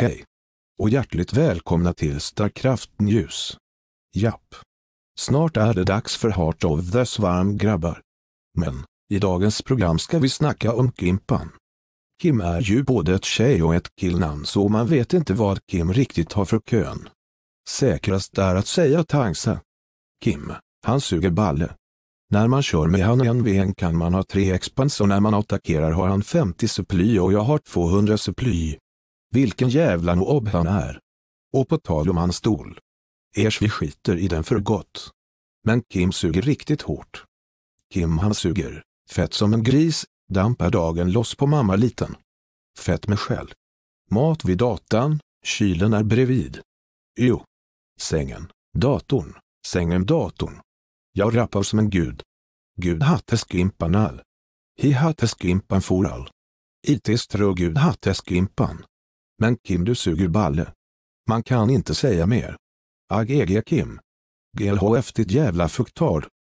Hej! Och hjärtligt välkomna till Starcraft News. Japp. Snart är det dags för Heart of the Swarm grabbar. Men, i dagens program ska vi snacka om Kimpan. Kim är ju både ett tjej och ett killnamn så man vet inte vad Kim riktigt har för kön. Säkrast är att säga Tangsa. Kim, han suger balle. När man kör med han en ven kan man ha tre expans och när man attackerar har han 50 supply och jag har 200 supply. Vilken jävla nobb han är. Och på tal om hans stol. Ers vi skiter i den för gott. Men Kim suger riktigt hårt. Kim han suger, fett som en gris, dampar dagen loss på mamma liten. Fett med skäll. Mat vid datan, kylen är bredvid. Jo. Sängen, datorn, sängen datorn. Jag rappar som en gud. Gud hattes Gimpan all. Hi hattes Gimpan for all. IT-strö Gud hattes Gimpan. Men Kim du suger balle. Man kan inte säga mer. Agg Kim. GLHF ditt jävla fuktard.